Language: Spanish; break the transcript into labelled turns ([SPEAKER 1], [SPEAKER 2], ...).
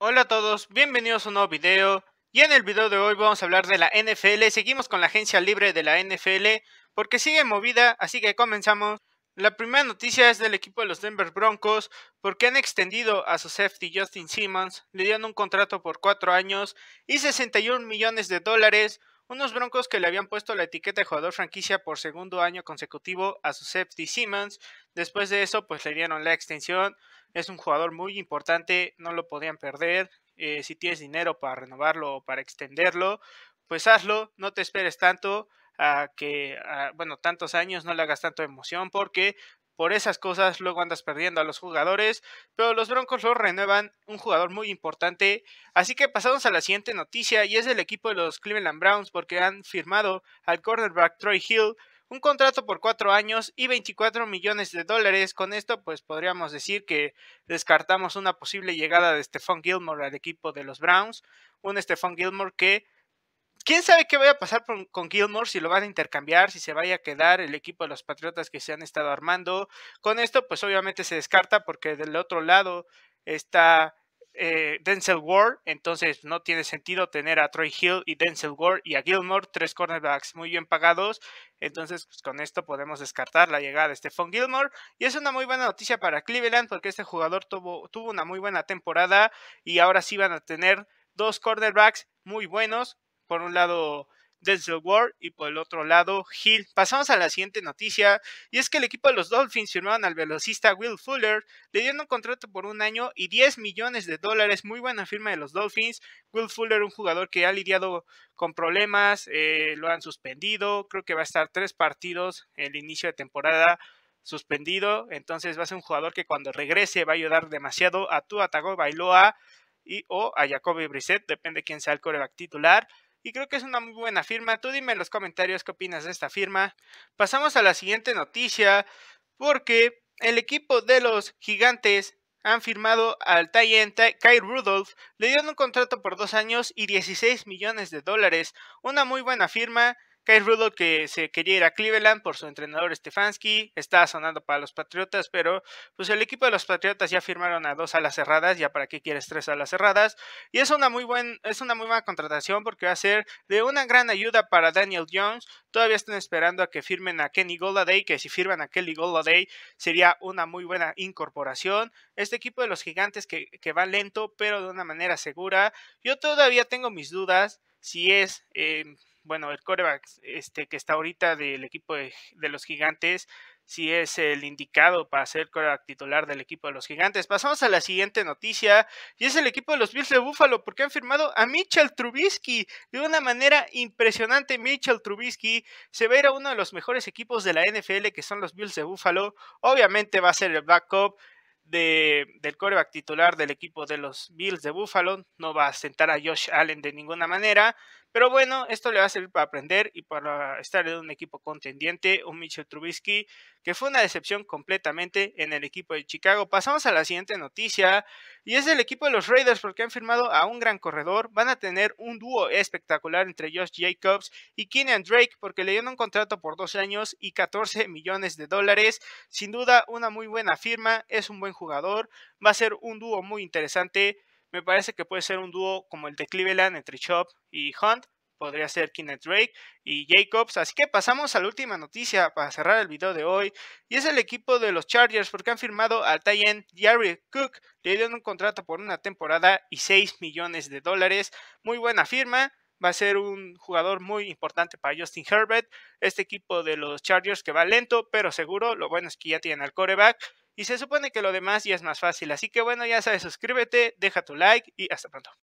[SPEAKER 1] Hola a todos, bienvenidos a un nuevo video y en el video de hoy vamos a hablar de la NFL, seguimos con la agencia libre de la NFL porque sigue movida, así que comenzamos. La primera noticia es del equipo de los Denver Broncos porque han extendido a su safety Justin Simmons, le dieron un contrato por 4 años y 61 millones de dólares, unos Broncos que le habían puesto la etiqueta de jugador franquicia por segundo año consecutivo a su D. Simmons. Después de eso, pues le dieron la extensión. Es un jugador muy importante, no lo podían perder. Eh, si tienes dinero para renovarlo o para extenderlo, pues hazlo, no te esperes tanto a que, bueno, tantos años no le hagas tanto emoción porque por esas cosas luego andas perdiendo a los jugadores, pero los Broncos lo renuevan, un jugador muy importante. Así que pasamos a la siguiente noticia y es del equipo de los Cleveland Browns porque han firmado al cornerback Troy Hill un contrato por cuatro años y 24 millones de dólares. Con esto, pues podríamos decir que descartamos una posible llegada de Stephon Gilmore al equipo de los Browns. Un Stephon Gilmore que ¿Quién sabe qué va a pasar con Gilmore? Si lo van a intercambiar, si se vaya a quedar el equipo de los Patriotas que se han estado armando. Con esto, pues obviamente se descarta porque del otro lado está eh, Denzel Ward, entonces no tiene sentido tener a Troy Hill y Denzel Ward y a Gilmore, tres cornerbacks muy bien pagados, entonces pues, con esto podemos descartar la llegada de Stephon Gilmore y es una muy buena noticia para Cleveland porque este jugador tuvo, tuvo una muy buena temporada y ahora sí van a tener dos cornerbacks muy buenos por un lado Denzel Ward y por el otro lado Hill. Pasamos a la siguiente noticia y es que el equipo de los Dolphins firmaron al velocista Will Fuller, le dieron un contrato por un año y 10 millones de dólares, muy buena firma de los Dolphins. Will Fuller, un jugador que ha lidiado con problemas, eh, lo han suspendido, creo que va a estar tres partidos el inicio de temporada suspendido, entonces va a ser un jugador que cuando regrese va a ayudar demasiado a tu Tagovailoa. Bailoa y o a Jacoby Brissett, depende quién sea el coreback titular y creo que es una muy buena firma. Tú dime en los comentarios qué opinas de esta firma. Pasamos a la siguiente noticia porque el equipo de los gigantes han firmado al tie Kyle Rudolph, le dieron un contrato por dos años y 16 millones de dólares, una muy buena firma Kyle Rudolph que se quería ir a Cleveland por su entrenador Stefanski, estaba sonando para los Patriotas, pero pues el equipo de los Patriotas ya firmaron a dos alas cerradas, ya para qué quieres tres alas cerradas, y es una muy buen, es una muy buena contratación porque va a ser de una gran ayuda para Daniel Jones. Todavía están esperando a que firmen a Kenny Golladay, que si firman a Kenny Golladay sería una muy buena incorporación. Este equipo de los Gigantes que, va lento, pero de una manera segura. Yo todavía tengo mis dudas si es eh, bueno, el coreback este, que está ahorita del equipo de, los gigantes, si es el indicado para ser coreback titular del equipo de los gigantes. Pasamos a la siguiente noticia y es el equipo de los Bills de Buffalo porque han firmado a Mitchell Trubisky de una manera impresionante. Mitchell Trubisky se va a ir a uno de los mejores equipos de la NFL que son los Bills de Buffalo. Obviamente va a ser el backup de, el coreback titular del equipo de los Bills de Buffalo. No va a sentar a Josh Allen de ninguna manera. Pero bueno, esto le va a servir para aprender y para estar en un equipo contendiente. Un Mitchell Trubisky que fue una decepción completamente en el equipo de Chicago. Pasamos a la siguiente noticia. Y es el equipo de los Raiders porque han firmado a un gran corredor. Van a tener un dúo espectacular entre Josh Jacobs y Keenan Drake porque le dieron un contrato por dos años y 14 millones de dólares. Sin duda, una muy buena firma. Es un buen jugador. Va a ser un dúo muy interesante. Me parece que puede ser un dúo como el de Cleveland entre Chop y Hunt. Podría ser Kenneth Drake y Jacobs. Así que pasamos a la última noticia para cerrar el video de hoy. Y es el equipo de los Chargers porque han firmado al tie-end Jerry Cook. Le dieron un contrato por una temporada y 6 millones de dólares. Muy buena firma va a ser un jugador muy importante para Justin Herbert. Este equipo de los Chargers que va lento, pero seguro. Lo bueno es que ya tienen al coreback. Y se supone que lo demás ya es más fácil. Así que bueno, ya sabes, suscríbete, deja tu like y hasta pronto.